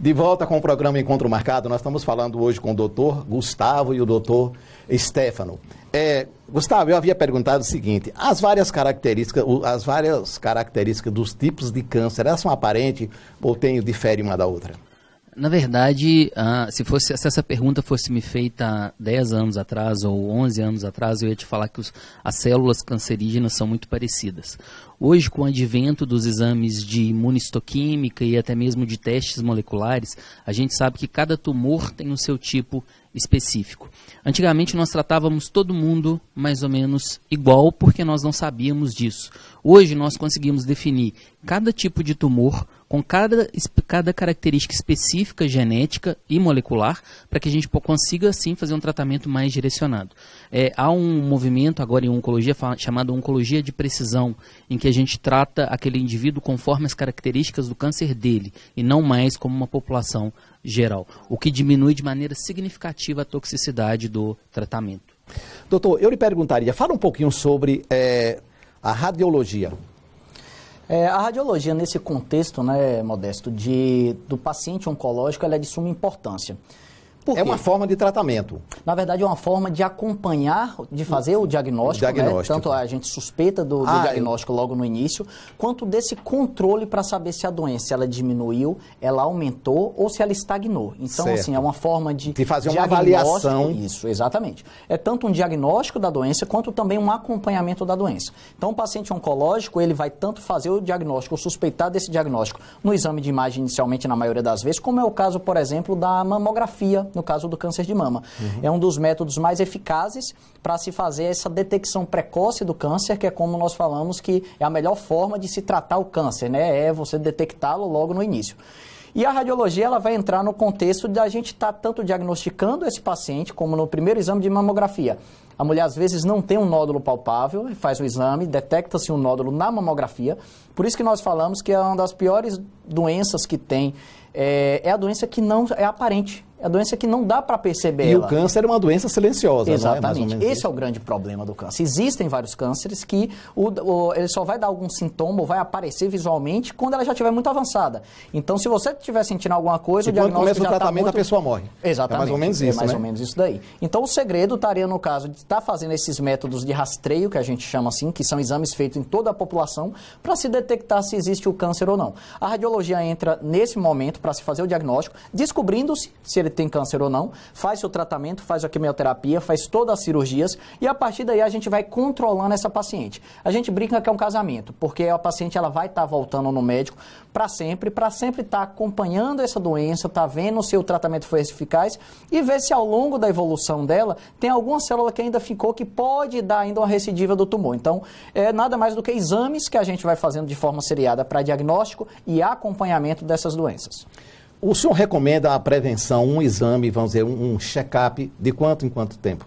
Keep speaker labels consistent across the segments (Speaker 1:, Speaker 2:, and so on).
Speaker 1: De volta com o programa Encontro Marcado, nós estamos falando hoje com o doutor Gustavo e o doutor Stefano. É, Gustavo, eu havia perguntado o seguinte: as várias características, as várias características dos tipos de câncer, elas são aparentes ou tem, difere uma da outra?
Speaker 2: Na verdade, ah, se, fosse, se essa pergunta fosse me feita 10 anos atrás ou 11 anos atrás, eu ia te falar que os, as células cancerígenas são muito parecidas. Hoje, com o advento dos exames de imunistoquímica e até mesmo de testes moleculares, a gente sabe que cada tumor tem o seu tipo específico. Antigamente nós tratávamos todo mundo mais ou menos igual porque nós não sabíamos disso. Hoje nós conseguimos definir cada tipo de tumor com cada, cada característica específica genética e molecular para que a gente consiga assim fazer um tratamento mais direcionado. É, há um movimento agora em oncologia chamado oncologia de precisão em que a gente trata aquele indivíduo conforme as características do câncer dele e não mais como uma população geral, o que diminui de maneira significativa a toxicidade do tratamento. Doutor, eu lhe perguntaria, fala um pouquinho sobre é, a radiologia.
Speaker 3: É, a radiologia, nesse contexto, né, Modesto, de, do paciente oncológico, ela é de suma importância é uma forma de tratamento. Na verdade, é uma forma de acompanhar, de fazer o diagnóstico, né? diagnóstico. Né? tanto a gente suspeita do, do ah, diagnóstico logo no início, quanto desse controle para saber se a doença ela diminuiu, ela aumentou ou se ela estagnou. Então, assim, certo. assim, é uma forma de, de fazer uma avaliação. Isso, exatamente. É tanto um diagnóstico da doença quanto também um acompanhamento da doença. Então, o paciente oncológico, ele vai tanto fazer o diagnóstico, suspeitar desse diagnóstico no exame de imagem inicialmente, na maioria das vezes, como é o caso, por exemplo, da mamografia no no caso do câncer de mama. Uhum. É um dos métodos mais eficazes para se fazer essa detecção precoce do câncer, que é como nós falamos que é a melhor forma de se tratar o câncer, né? É você detectá-lo logo no início. E a radiologia ela vai entrar no contexto da gente estar tá tanto diagnosticando esse paciente, como no primeiro exame de mamografia. A mulher às vezes não tem um nódulo palpável, faz o exame, detecta-se um nódulo na mamografia. Por isso que nós falamos que é uma das piores doenças que tem é, é a doença que não é aparente. É a doença que não dá para perceber. E ela. o câncer é uma doença silenciosa, né? Exatamente. Né? Esse isso. é o grande problema do câncer. Existem vários cânceres que o, o, ele só vai dar algum sintoma ou vai aparecer visualmente quando ela já estiver muito avançada. Então, se você estiver sentindo alguma coisa, o diagnóstico começa o tá tratamento, tá muito... a pessoa morre. Exatamente. É mais ou menos isso, É mais né? ou menos isso daí. Então, o segredo estaria no caso de estar tá fazendo esses métodos de rastreio, que a gente chama assim, que são exames feitos em toda a população, para se detectar se existe o câncer ou não. A radiologia entra nesse momento para se fazer o diagnóstico, descobrindo-se se ele ele tem câncer ou não, faz seu tratamento, faz a quimioterapia, faz todas as cirurgias e a partir daí a gente vai controlando essa paciente. A gente brinca que é um casamento, porque a paciente ela vai estar tá voltando no médico para sempre, para sempre estar tá acompanhando essa doença, tá vendo se o tratamento foi eficaz e ver se ao longo da evolução dela tem alguma célula que ainda ficou que pode dar ainda uma recidiva do tumor. Então, é nada mais do que exames que a gente vai fazendo de forma seriada para diagnóstico e acompanhamento dessas doenças. O senhor recomenda a prevenção,
Speaker 1: um exame, vamos dizer, um, check-up de quanto em quanto tempo?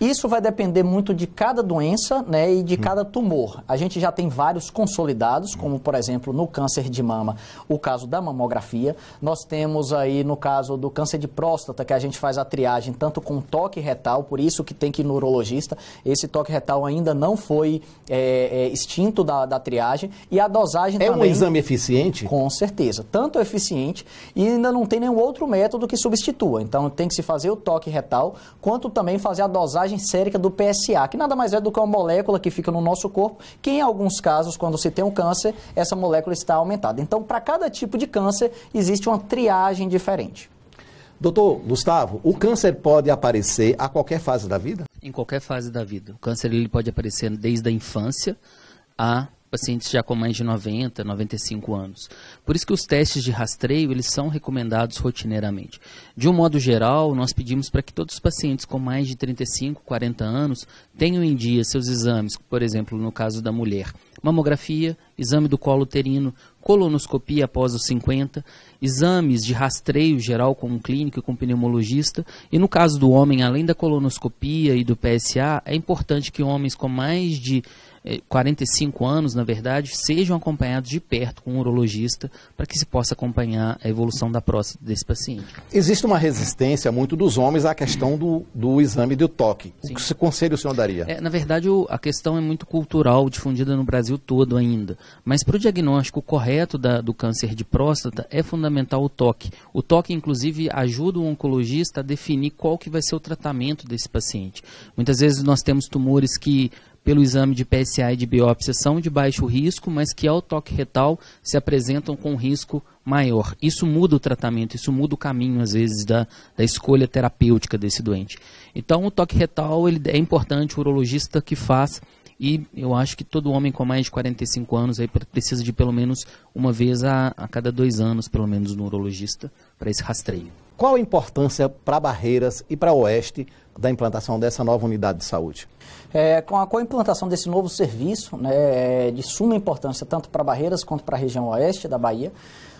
Speaker 3: Isso vai depender muito de cada doença né, e de cada tumor. A gente já tem vários consolidados, como por exemplo no câncer de mama, o caso da mamografia. Nós temos aí no caso do câncer de próstata, que a gente faz a triagem tanto com toque retal, por isso que tem que ir no urologista. Esse toque retal ainda não foi é, é, extinto da, da triagem. E a dosagem é também. É um exame eficiente? Com certeza. Tanto eficiente e ainda não tem nenhum outro método que substitua. Então tem que se fazer o toque retal, quanto também fazer a dosagem sérica do PSA, que nada mais é do que uma molécula que fica no nosso corpo, que em alguns casos, quando se tem um câncer, essa molécula está aumentada. Então, para cada tipo de câncer, existe uma triagem diferente.
Speaker 2: Doutor Gustavo, o câncer pode aparecer a qualquer fase da vida? Em qualquer fase da vida. O câncer ele pode aparecer desde a infância a pacientes já com mais de 90, 95 anos. Por isso que os testes de rastreio, eles são recomendados rotineiramente. De um modo geral, nós pedimos para que todos os pacientes com mais de 35, 40 anos tenham em dia seus exames, por exemplo, no caso da mulher, mamografia, exame do colo uterino, colonoscopia após os 50, exames de rastreio geral com um clínico e com um pneumologista, e no caso do homem, além da colonoscopia e do PSA, é importante que homens com mais de 45 é, anos, na verdade, sejam acompanhados de perto com um urologista para que se possa acompanhar a evolução da próstata desse paciente.
Speaker 1: Existe uma resistência muito dos homens à questão do, do exame do toque. Sim. O que conselho o senhor
Speaker 2: daria? É, na verdade, o, a questão é muito cultural, difundida no Brasil todo ainda. Mas para o diagnóstico correto da, do câncer de próstata é fundamental o toque. O toque, inclusive, ajuda o oncologista a definir qual que vai ser o tratamento desse paciente. Muitas vezes nós temos tumores que pelo exame de PSA e de biópsia são de baixo risco, mas que ao toque retal se apresentam com risco maior. Isso muda o tratamento, isso muda o caminho, às vezes, da, da escolha terapêutica desse doente. Então, o toque retal ele é importante, o urologista que faz, e eu acho que todo homem com mais de 45 anos aí precisa de pelo menos uma vez a, a cada dois anos, pelo menos, no urologista para esse rastreio.
Speaker 1: Qual a importância para Barreiras e para Oeste da implantação dessa nova unidade de saúde?
Speaker 3: É, com, a, com, a, implantação desse novo serviço, né, é de suma importância tanto para Barreiras quanto para a região oeste da Bahia,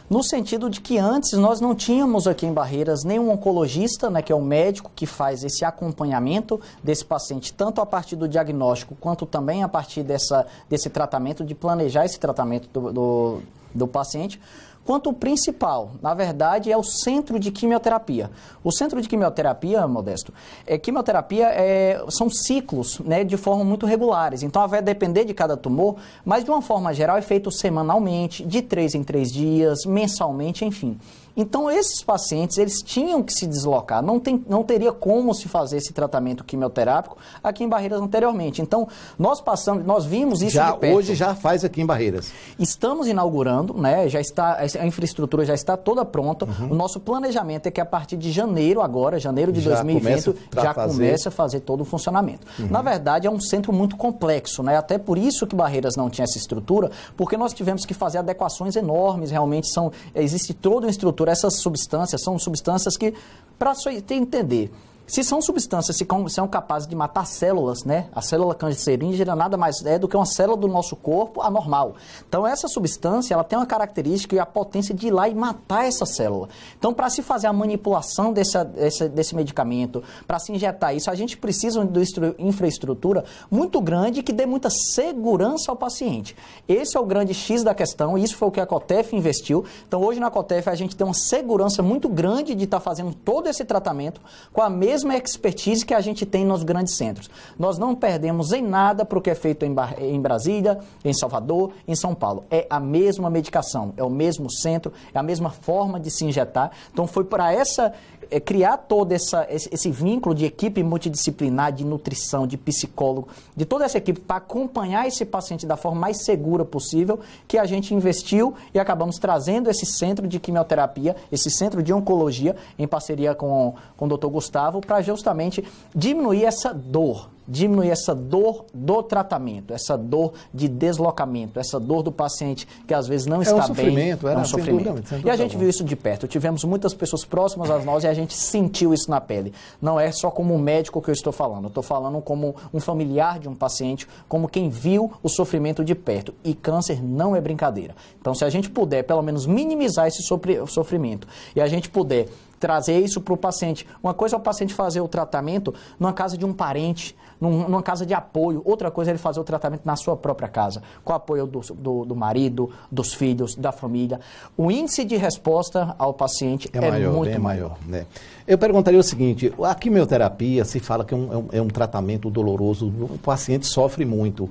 Speaker 3: no sentido de que antes nós não tínhamos aqui em Barreiras nenhum oncologista, né, que é o médico que faz esse acompanhamento desse paciente, tanto a partir do diagnóstico quanto também a partir dessa, desse tratamento, de planejar esse tratamento do, do, do paciente quanto o principal, na verdade, é o centro de quimioterapia. O centro de quimioterapia, Modesto, é, quimioterapia é, são ciclos né, de forma muito regulares. Então, vai depender de cada tumor, mas de uma forma geral é feito semanalmente, de três em três dias, mensalmente, enfim. Então, esses pacientes, eles tinham que se deslocar, não, tem, não teria como se fazer esse tratamento quimioterápico aqui em Barreiras anteriormente. Então, nós passamos, nós vimos isso já, Hoje já faz aqui em Barreiras. Estamos inaugurando, né, já está, a infraestrutura já está toda pronta. Uhum. O nosso planejamento é que a partir de janeiro agora, janeiro de já 2020, começa já comece começa a fazer todo o funcionamento. Uhum. Na verdade, é um centro muito complexo, né, até por isso que Barreiras não tinha essa estrutura, porque nós tivemos que fazer adequações enormes, realmente são, existe toda uma estrutura essas substâncias são substâncias que, para você entender, se são substâncias que são capazes de matar células, né? A célula cancerígena nada mais é do que uma célula do nosso corpo anormal. Então, essa substância, ela tem uma característica e a potência de ir lá e matar essa célula. Então, para se fazer a manipulação desse, desse, desse medicamento, para se injetar isso, a gente precisa de infraestrutura muito grande que dê muita segurança ao paciente. Esse é o grande X da questão e isso foi o que a Cotef investiu. Então, hoje na Cotef a gente tem uma segurança muito grande de estar tá fazendo todo esse tratamento com a mesma mesma expertise que a gente tem nos grandes centros. Nós não perdemos em nada para o que é feito em, em Brasília, em Salvador, em São Paulo. É a mesma medicação, é o mesmo centro, é a mesma forma de se injetar. Então foi para essa é, criar todo essa, esse vínculo de equipe multidisciplinar, de nutrição, de psicólogo, de toda essa equipe para acompanhar esse paciente da forma mais segura possível, que a gente investiu e acabamos trazendo esse centro de quimioterapia, esse centro de oncologia, em parceria com, com o doutor Gustavo, para justamente diminuir essa dor diminuir essa dor do tratamento, essa dor de deslocamento, essa dor do paciente que às vezes não é está um bem, é, é um sofrimento. Dúvida, dúvida e a gente viu isso de perto. Tivemos muitas pessoas próximas a nós e a gente sentiu isso na pele. Não é só como médico que eu estou falando, eu estou falando como um familiar de um paciente, como quem viu o sofrimento de perto. E câncer não é brincadeira. Então, se a gente puder pelo menos minimizar esse sofrimento e a gente puder trazer isso para o paciente. Uma coisa é o paciente fazer o tratamento numa casa de um parente, numa casa de apoio. Outra coisa é ele fazer o tratamento na sua própria casa, com o apoio do, do, do marido, dos filhos, da família. O índice de resposta ao paciente é,
Speaker 1: é maior, muito maior. Né? Eu perguntaria o seguinte, a quimioterapia se fala que é um, é um, é um tratamento doloroso, o paciente sofre muito.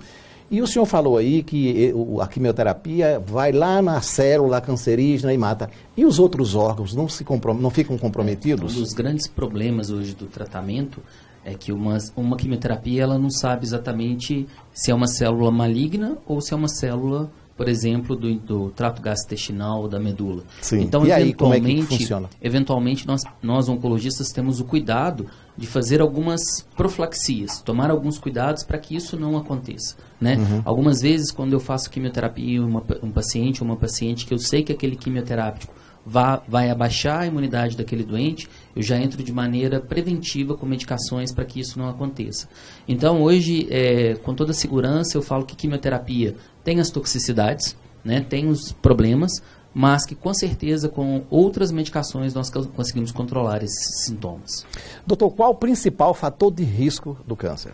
Speaker 1: E o senhor falou aí que a quimioterapia vai lá na célula cancerígena e mata. E os outros órgãos não, se não ficam comprometidos?
Speaker 2: Um dos grandes problemas hoje do tratamento é que uma, uma quimioterapia ela não sabe exatamente se é uma célula maligna ou se é uma célula, por exemplo, do, do trato gastrointestinal ou da medula. Sim. Então, e eventualmente, aí, como é que funciona? eventualmente nós, nós oncologistas temos o cuidado de fazer algumas profilaxias, tomar alguns cuidados para que isso não aconteça. Né? Uhum. Algumas vezes, quando eu faço quimioterapia em um paciente ou uma paciente que eu sei que aquele quimioterápico vai, vai abaixar a imunidade daquele doente, eu já entro de maneira preventiva com medicações para que isso não aconteça. Então, hoje, é, com toda segurança, eu falo que quimioterapia tem as toxicidades, né, tem os problemas, mas que com certeza com outras medicações nós conseguimos controlar esses sintomas. Doutor, qual o principal fator de risco do câncer?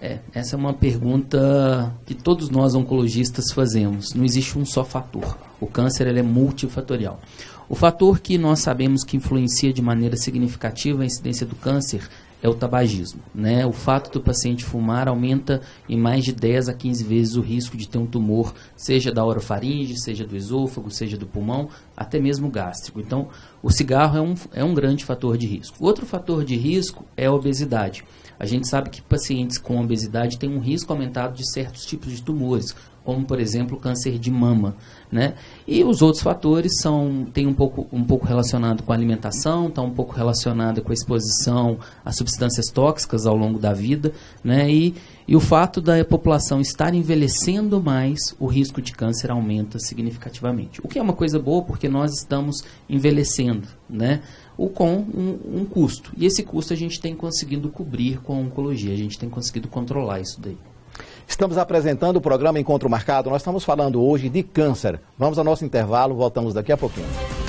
Speaker 2: É, essa é uma pergunta que todos nós oncologistas fazemos. Não existe um só fator. O câncer ele é multifatorial. O fator que nós sabemos que influencia de maneira significativa a incidência do câncer é o tabagismo. Né? O fato do paciente fumar aumenta em mais de 10 a 15 vezes o risco de ter um tumor, seja da orofaringe, seja do esôfago, seja do pulmão, até mesmo gástrico. Então, o cigarro é um, é um grande fator de risco. Outro fator de risco é a obesidade. A gente sabe que pacientes com obesidade têm um risco aumentado de certos tipos de tumores, como por exemplo câncer de mama, né? E os outros fatores são tem um pouco um pouco relacionado com a alimentação, está um pouco relacionado com a exposição a substâncias tóxicas ao longo da vida, né? E, e o fato da população estar envelhecendo mais, o risco de câncer aumenta significativamente. O que é uma coisa boa porque nós estamos envelhecendo, né? O com um, um custo. E esse custo a gente tem conseguido cobrir com a oncologia, a gente tem conseguido
Speaker 1: controlar isso daí. Estamos apresentando o programa Encontro Marcado. Nós estamos falando hoje de câncer. Vamos ao nosso intervalo, voltamos daqui a pouquinho.